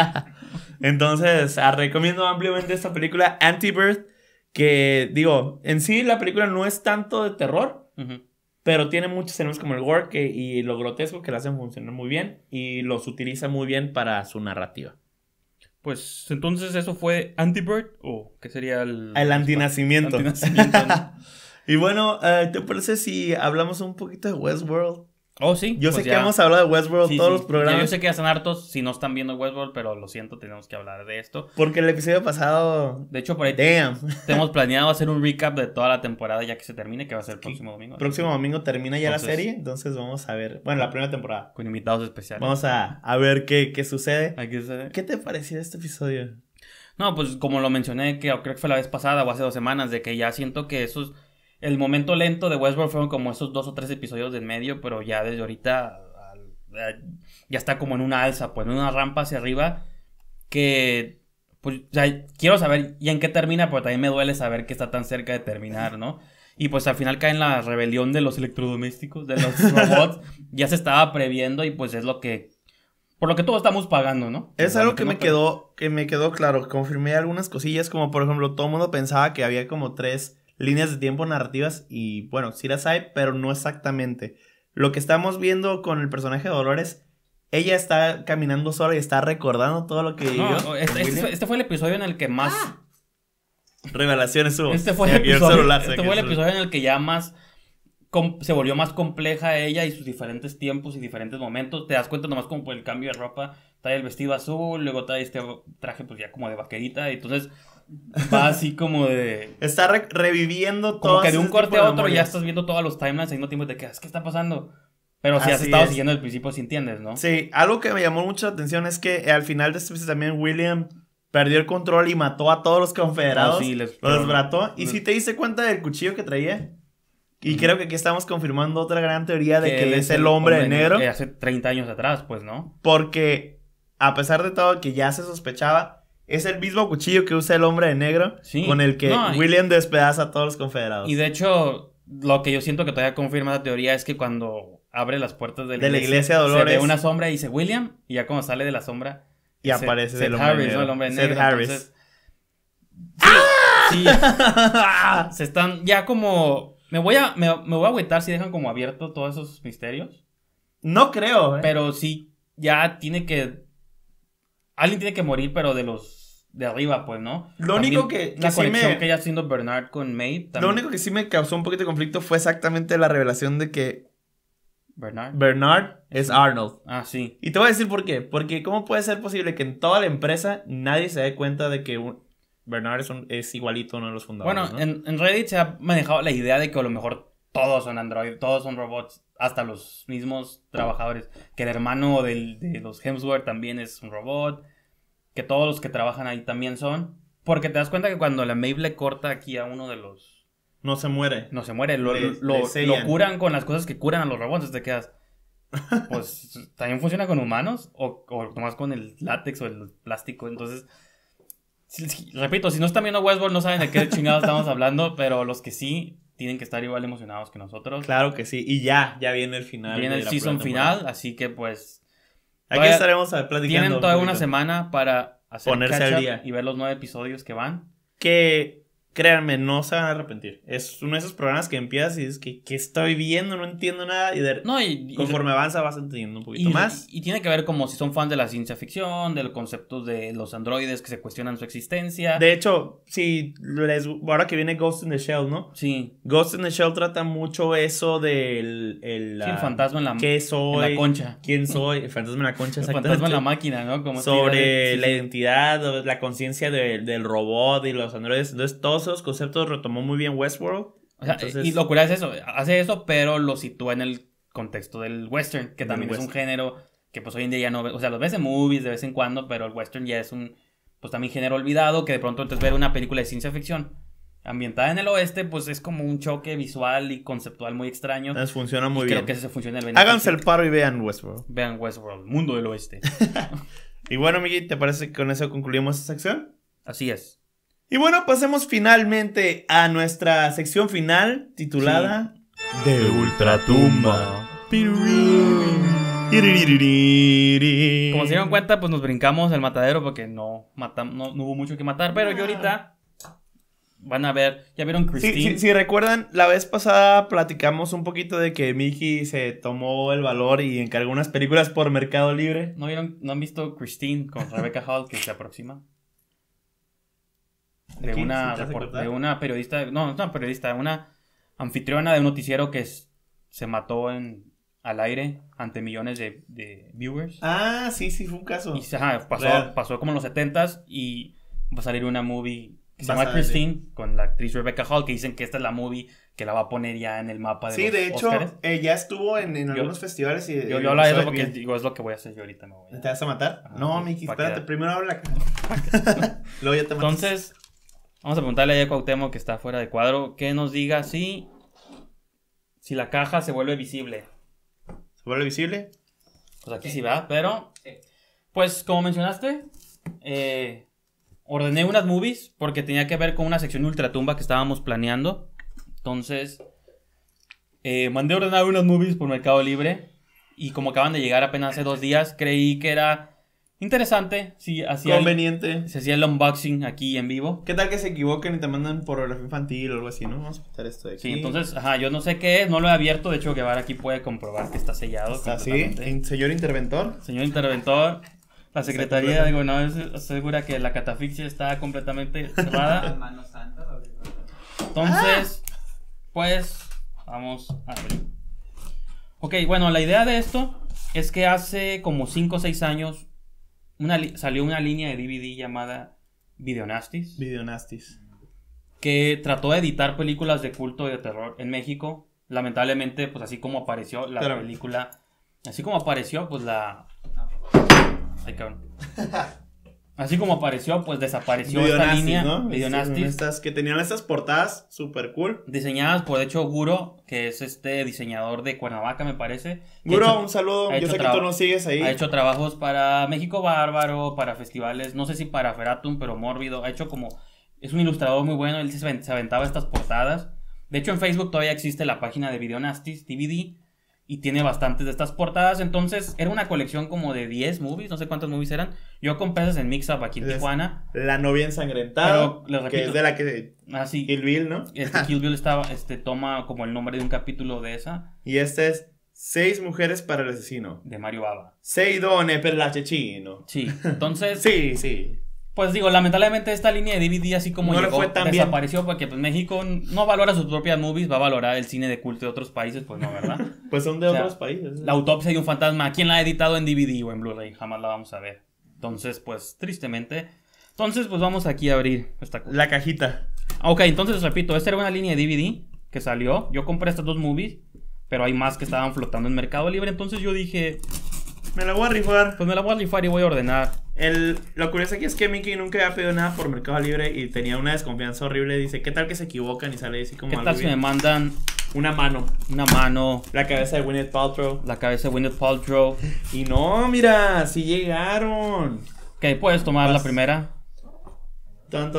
(laughs) Entonces, ah, recomiendo ampliamente esta película, anti que digo, en sí la película no es tanto de terror, pero tiene muchos temas como el Work y lo grotesco que la hacen funcionar muy bien y los utiliza muy bien para su narrativa. Pues entonces eso fue Antibird o qué sería el... El antinacimiento. (laughs) y bueno, eh, ¿te parece si hablamos un poquito de Westworld? Oh, sí. Yo pues sé que hemos hablado de Westworld todos los programas. yo sé que ya están hartos si no están viendo Westworld, pero lo siento, tenemos que hablar de esto. Porque el episodio pasado. De hecho, por ahí. Tenemos planeado hacer un recap de toda la temporada ya que se termine, que va a ser el próximo domingo. Próximo domingo termina ya la serie, entonces vamos a ver. Bueno, la primera temporada. Con invitados especiales. Vamos a, ver qué, sucede. qué, te pareció este episodio? No, pues como lo mencioné, creo que fue la vez pasada o hace dos semanas, de que ya siento que esos el momento lento de Westworld fueron como esos dos o tres episodios en medio, pero ya desde ahorita eh, ya está como en una alza, pues en una rampa hacia arriba que pues ya quiero saber y en qué termina, pero también me duele saber que está tan cerca de terminar, ¿no? Y pues al final cae en la rebelión de los electrodomésticos, de los (laughs) robots, ya se estaba previendo y pues es lo que por lo que todos estamos pagando, ¿no? Es algo que, me quedó que me quedó claro, confirmé algunas cosillas como por ejemplo, todo mundo pensaba que había como tres líneas de tiempo narrativas y bueno, sí las hay, pero no exactamente. Lo que estamos viendo con el personaje de Dolores, ella está caminando sola y está recordando todo lo que este, este, este, fue el episodio en el que más... Ah. Revelaciones hubo. Este fue el, episodio, este fue el episodio en el que ya más se volvió más compleja ella y sus diferentes tiempos y diferentes momentos. Te das cuenta nomás como por el cambio de ropa. Trae el vestido azul, luego trae este traje pues ya como de vaquerita. Entonces (laughs) va así como de. Está reviviendo todo. Como que de un corte a otro ya estás viendo todos los timelines al mismo tiempo de que, ah, ¿qué está pasando? Pero si has estado siguiendo el principio, si entiendes, ¿no? Sí, algo que me llamó mucho atención es que eh, al final de este episodio también William perdió el control y mató a todos los confederados. Ah, los desbrató. ¿Y si te diste cuenta del cuchillo que traía? Y creo que aquí estamos confirmando otra gran teoría de que, él es el hombre, negro. Que hace 30 años atrás, pues, ¿no? Porque, a pesar de todo que ya se sospechaba, es el mismo cuchillo que usa el hombre de negro con el que William despedaza a todos los confederados. Y de hecho, lo que yo siento que todavía confirma la teoría es que cuando abre las puertas de la, iglesia, Dolores, se ve una sombra y dice William, y ya cuando sale de la sombra. Y aparece el, hombre negro. el hombre negro. ¡Ah! (laughs) se están ya como. Me voy a, me, voy a agüitar si dejan como abierto todos esos misterios. No creo, ¿eh? Pero sí, ya tiene que. Alguien tiene que morir, pero de los de arriba, pues, ¿no? Lo único que, sí me... que Bernard con May. Lo único que sí me causó un poquito de conflicto fue exactamente la revelación de que Bernard. Bernard es Arnold. Ah, sí. Y te voy a decir por qué. Porque cómo puede ser posible que en toda la empresa nadie se dé cuenta de que Bernard es, igualito a uno de los fundadores. Bueno, en, Reddit se ha manejado la idea de que a lo mejor todos son Android, todos son robots, hasta los mismos trabajadores. Que el hermano de los Hemsworth también es un robot que todos los que trabajan ahí también son. Porque te das cuenta que cuando la Mabel corta aquí a uno de los... No se muere. No se muere, lo, lo, lo curan con las cosas que curan a los robots, entonces te quedas... (laughs) Pues también funciona con humanos o, o con el látex o el plástico, entonces... Repito, si no están viendo Westworld no saben de qué chingados estamos hablando, pero los que sí tienen que estar igual emocionados que nosotros. Claro que sí, y ya, ya viene el final. Viene el season final, así que pues Aquí estaremos estaremos eh, platicando. Tienen toda una semana para hacer ponerse al día y ver los nueve episodios que van. Que créanme, no se van a arrepentir. Es uno de esos programas que empiezas y es que, estoy viendo, no entiendo nada. Y, de, no, conforme avanza vas entendiendo un poquito más. Y, tiene que ver como si son fans de la ciencia ficción, del concepto de los androides que se cuestionan su existencia. De hecho, sí, les, ahora que viene Ghost in the Shell, ¿no? Sí. Ghost in the Shell trata mucho eso del... El, fantasma en la, ¿qué soy, la concha. ¿Quién soy? El fantasma en la concha, (laughs) fantasma en la máquina, ¿no? Sobre la identidad, la conciencia del robot y los androides. Entonces, todos esos conceptos retomó muy bien Westworld. O sea, Y locura es eso, hace eso, pero lo sitúa en el contexto del western, que también es un género que pues hoy en día ya no, o sea, los ves en movies de vez en cuando, pero el western ya es un, pues también género olvidado, que de pronto entonces ver una película de ciencia ficción ambientada en el oeste, pues es como un choque visual y conceptual muy extraño. Entonces funciona muy bien. Creo que el Háganse el paro y vean Westworld. Vean Westworld, mundo del oeste. (laughs) y bueno, Miguel, ¿te parece que con eso concluimos esta sección? Así es. Y bueno, pasemos finalmente a nuestra sección final titulada The De Ultratumba. Como se dieron cuenta, pues nos brincamos el matadero porque no, matamos, no, hubo mucho que matar. Pero yo ahorita van a ver, ya vieron Christine. Si recuerdan, la vez pasada platicamos un poquito de que Mickey se tomó el valor y encargó unas películas por Mercado Libre. ¿No, vieron, no han visto Christine con Rebecca Hall que se aproxima? de, una, de una periodista, no, no periodista, una anfitriona de un noticiero que se mató en, al aire ante millones de, viewers. Ah, sí, sí, fue un caso. Y pasó, pasó como en los 70 y va a salir una movie que se llama Christine con la actriz Rebecca Hall, que dicen que esta es la movie que la va a poner ya en el mapa de Sí, de hecho, ella eh, estuvo en, algunos festivales y... Yo, yo hablo de eso porque digo, es lo que voy a hacer yo ahorita. ¿Te vas a matar? no, Miki, espérate, primero habla. (laughs) (laughs) Luego ya te matas. Entonces, Vamos a preguntarle a Cuauhtémoc, que está fuera de cuadro, que nos diga si, si la caja se vuelve visible. ¿Se vuelve visible? Pues aquí sí, va, pero... Pues como mencionaste, eh, ordené unas movies porque tenía que ver con una sección ultratumba que estábamos planeando. Entonces, eh, mandé a ordenar unas movies por Mercado Libre. Y como acaban de llegar apenas hace dos días, creí que era Interesante, si hacía Conveniente. El, se hacía el unboxing aquí en vivo. ¿Qué tal que se equivoquen y te mandan pornografía infantil o algo así, no? Vamos a quitar esto de aquí. Sí, entonces, ajá, yo no sé qué es, no lo he abierto. De hecho, que Guevara aquí puede comprobar que está sellado. ¿Está así? ¿Señor interventor? Señor interventor. La Secretaría no es asegura que la catafixia está completamente cerrada. (laughs) Entonces, ah. pues, vamos a abrir. Ok, bueno, la idea de esto es que hace como 5 o 6 años una salió una línea de DVD llamada Videonastis. Videonastis. Que trató de editar películas de culto y de terror en México. Lamentablemente, pues así como apareció la película. Así como apareció, pues la. Ah, pues, Ay, cabrón. (laughs) (laughs) Así como apareció, pues desapareció esta línea. ¿no? Este, estas que tenían estas portadas super cool. Diseñadas por, de hecho, Guro, que es este diseñador de Cuernavaca, me parece. Guro, un saludo. Yo sé que tú nos sigues ahí. Ha hecho trabajos para México Bárbaro, para festivales, no sé si para Feratum, pero Mórbido. Ha hecho como... Es un ilustrador muy bueno, él se aventaba estas portadas. De hecho, en Facebook todavía existe la página de Videonastis, DVD y tiene bastantes de estas portadas. Entonces, era una colección como de 10 movies, no sé cuántos movies eran. Yo compré esas en Mix Up aquí en Tijuana. La novia ensangrentada, pero, que es de la que ah, sí, Kill Bill, ¿no? Este (laughs) Kill Bill estaba, este, toma como el nombre de un capítulo de esa. Y este es Seis mujeres para el asesino. De Mario Baba. Seidone per Chechino. Sí, entonces... (laughs) sí, sí. Pues digo, lamentablemente esta línea de DVD así como desapareció porque pues, México no valora sus propias movies, va a valorar el cine de culto de otros países, pues no, ¿verdad? (laughs) pues son de otros países. ¿eh? La autopsia y un fantasma, ¿quién la ha editado en DVD o en Blu-ray? Jamás la vamos a ver. Entonces, pues tristemente. Entonces, pues vamos aquí a abrir esta La cajita. Ah, ok, entonces repito, esta era una línea de DVD que salió. Yo compré estas dos movies, pero hay más que estaban flotando en Mercado Libre. Entonces yo dije... Me la voy a rifar. Pues me la voy a rifar y voy a ordenar lo curioso aquí es que Mickey nunca había pedido nada por Mercado Libre y tenía una desconfianza horrible. Dice, ¿qué tal que se equivocan? Y sale así como... ¿Qué tal si me mandan una mano? Una mano. La cabeza de Winnet Paltrow. La cabeza de Winnet Paltrow. Y no, mira, sí llegaron. Ok, puedes tomar la primera. Tan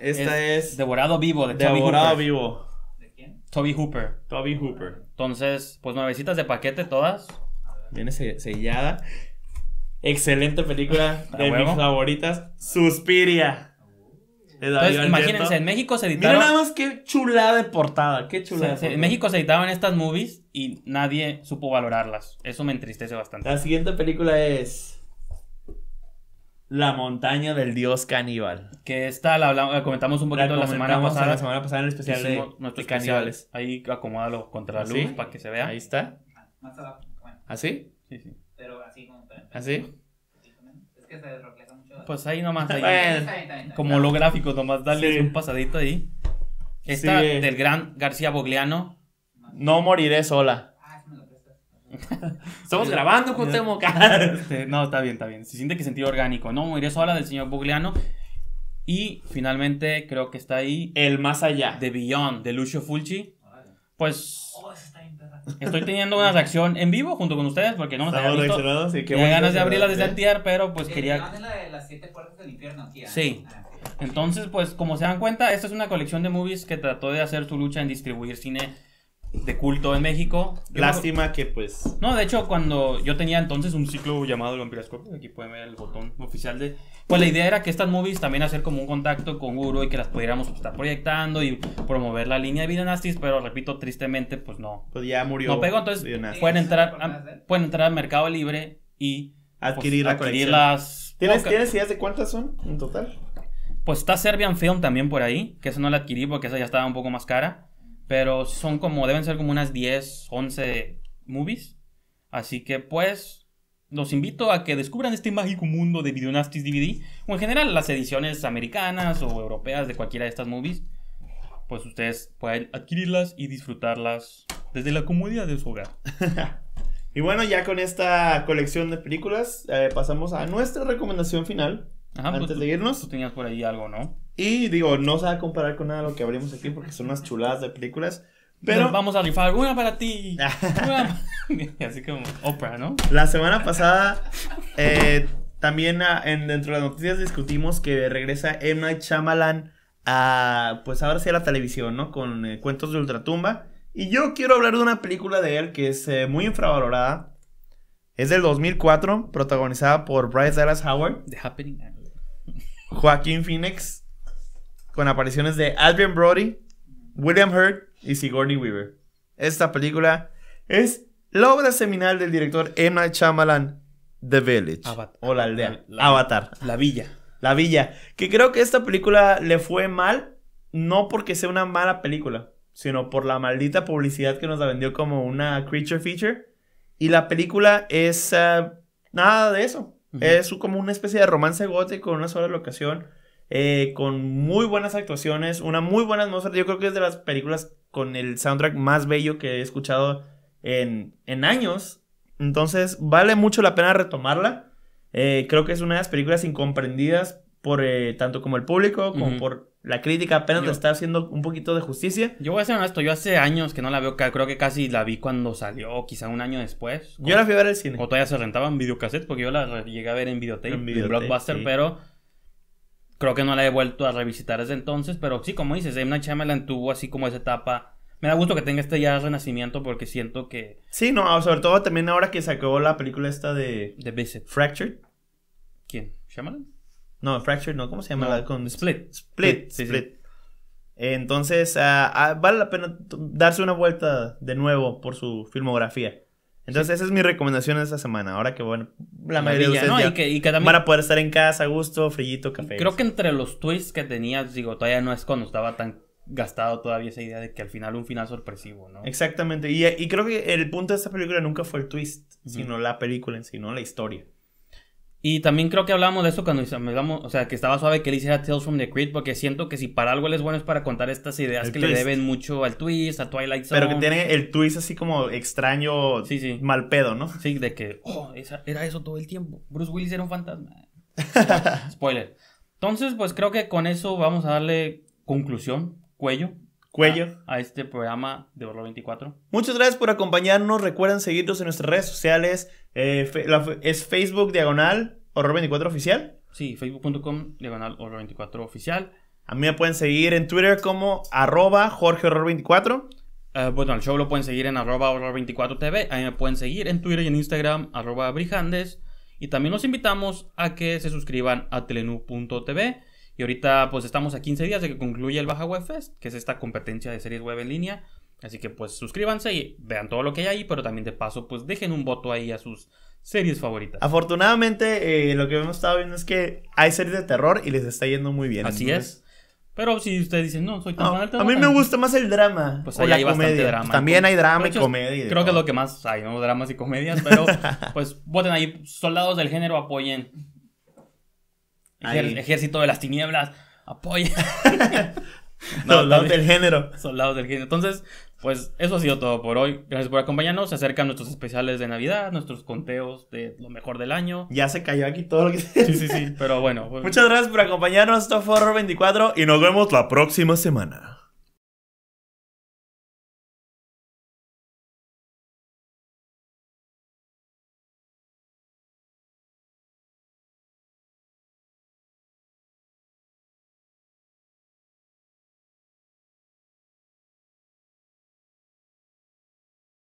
Esta es, Devorado Vivo Devorado Vivo. ¿De quién? Toby Hooper. Toby Hooper. Entonces, pues nuevecitas de paquete todas. Viene sellada. Excelente película (laughs) de mis favoritas. Suspiria. Entonces, imagínense, en México se editaron. Mira nada más qué chulada de portada, qué chulada. en México se editaban estas movies y nadie supo valorarlas. Eso me entristece bastante. La siguiente película es. La montaña del dios caníbal. Que esta la, comentamos un poquito la, semana pasada. La semana pasada en el especial de, nuestros caníbales. Ahí acomódalo contra la ¿Ah, luz para que se vea. Ahí está. ¿Así? ¿Ah, sí, sí. Pero así como. ¿Así? ¿Ah, pues ahí nomás, ahí. como los gráficos nomás, dale un pasadito ahí. Esta del gran García Bogliano. No moriré sola. Ah, (laughs) Estamos grabando con Temoca. Este, no, está bien, está bien. Se siente que sentido orgánico. No moriré sola del señor Bogliano. Y finalmente creo que está ahí. El más allá. De Beyond, de Lucio Fulci. Pues. Oh, está estoy teniendo una reacción en vivo junto con ustedes porque no nos había visto. ganas de abrirla desde antier, pero pues quería... sí. Entonces, pues como se dan cuenta, esta es una colección de movies que trató de hacer su lucha en distribuir cine de culto en México. Lástima que pues... No, de hecho cuando yo tenía entonces un ciclo llamado el aquí pueden ver el botón oficial de... Pues la idea era que estas movies también hacer como un contacto con Guru y que las pudiéramos pues, estar proyectando y promover la línea de vida nastis, pero repito, tristemente pues no. Pues ya murió. No pegó, entonces pueden entrar, pueden entrar al Mercado Libre y... Pues, adquirir, las... ¿Tienes, ¿Tienes ideas de cuántas son en total? Pues está Serbian Film también por ahí, que eso no la adquirí porque esa ya estaba un poco más cara. Pero son como, deben ser como unas 10, 11 movies. Así que pues los invito a que descubran este mágico mundo de Videonastis DVD. O en general las ediciones americanas o europeas de cualquiera de estas movies. Pues ustedes pueden adquirirlas y disfrutarlas desde la comodidad de su hogar. (laughs) y bueno, ya con esta colección de películas eh, pasamos a nuestra recomendación final. Ajá, pues, Antes de irnos. Tú tenías por ahí algo, ¿no? Y digo, no se va a comparar con nada de lo que abrimos aquí porque son unas chuladas de películas. Pero vamos a rifar una para ti. (laughs) (laughs) Así como Oprah, ¿no? La semana pasada eh, también ah, dentro de las noticias discutimos que regresa M. Night a, pues ahora sí a la televisión, ¿no? Con eh, Cuentos de Ultratumba. Y yo quiero hablar de una película de él que es eh, muy infravalorada. Es del 2004, protagonizada por Bryce Dallas Howard. The Happening Joaquín Phoenix con apariciones de Adrian Brody, William Hurt y Sigourney Weaver. Esta película es la obra seminal del director M. Night Shyamalan, The Village. O la aldea. Avatar. La villa. La villa. Que creo que esta película le fue mal, no porque sea una mala película, sino por la maldita publicidad que nos la vendió como una creature feature. Y la película es eh, nada de eso. Es como una especie de romance gótico en una sola locación eh, con muy buenas actuaciones, una muy buena atmósfera. Yo creo que es de las películas con el soundtrack más bello que he escuchado en, en años. Entonces vale mucho la pena retomarla. Eh, creo que es una de las películas incomprendidas por eh, tanto como el público como por la crítica apenas le está haciendo un poquito de justicia. Yo voy a ser honesto, yo hace años que no la veo, creo que casi la vi cuando salió, quizá un año después. Yo la fui a ver el cine. O todavía se rentaban videocassette, porque yo la llegué a ver en videotape, en, Blockbuster, pero Creo que no la he vuelto a revisitar desde entonces, pero sí, como dices, Emma Night tuvo así como esa etapa. Me da gusto que tenga este ya renacimiento porque siento que... Sí, no, ah, sobre todo también ahora que sacó la película esta de... The Visit. Fractured. ¿Quién? llama No, Fractured no, ¿cómo se llama? con... Split. Split, Split. Entonces, ah, ah, vale la pena darse una vuelta de nuevo por su filmografía. Entonces, esa es mi recomendación de esta semana. Ahora que, bueno, la mayoría y que, poder estar en casa a gusto, frillito, café. Creo que entre los twists que tenías, digo, todavía no es cuando estaba tan gastado todavía esa idea de que al final un final sorpresivo, ¿no? Exactamente. Y, y creo que el punto de esta película nunca fue el twist, sino la película en sí, ¿no? La historia. Y también creo que hablamos de eso cuando hablamos, o sea, que estaba suave que le hiciera Tales from the Crypt, porque siento que si para algo él es bueno es para contar estas ideas que le deben mucho al twist, a Twilight Pero que tiene el twist así como extraño, sí, sí. mal pedo, ¿no? Sí, de que, oh, era eso todo el tiempo. Bruce Willis era un fantasma. (laughs) Spoiler. Entonces, pues creo que con eso vamos a darle conclusión, cuello cuello ah. a este programa de Horror 24. Muchas gracias por acompañarnos. Recuerden seguirnos en nuestras redes sociales. Eh, es Facebook diagonal Horror 24 Oficial. Sí, facebook.com diagonal Horror 24 Oficial. A mí me pueden seguir en Twitter como arroba Jorge 24. Eh, bueno, el show lo pueden seguir en arroba Horror 24 TV. A mí me pueden seguir en Twitter y en Instagram arroba Brijandes. Y también los invitamos a que se suscriban a telenu.tv y ahorita pues estamos a 15 días de que concluya el Baja Web Fest, que es esta competencia de series web en línea. Así que pues suscríbanse y vean todo lo que hay ahí, pero también de paso pues dejen un voto ahí a sus series favoritas. Afortunadamente eh, lo que hemos estado viendo es que hay series de terror y les está yendo muy bien. Así es. Pero si ustedes dicen, no, soy tan no, alta, A mí me gusta más el drama. Pues hay comedia. Drama, también hay drama y comedia. creo que es lo que más hay, ¿no? Dramas y comedias. Pero (laughs) pues voten ahí, soldados del género, apoyen el ejército de las tinieblas, apoya. (laughs) soldados del género. Soldados del género. Entonces, pues eso ha sido todo por hoy. Gracias por acompañarnos. Se acercan nuestros especiales de Navidad, nuestros conteos de lo mejor del año. Ya se cayó aquí todo lo que Sí, sí, sí, (laughs) pero bueno. Pues, Muchas gracias por acompañarnos. Esto fue Horror 24 y nos vemos la próxima semana.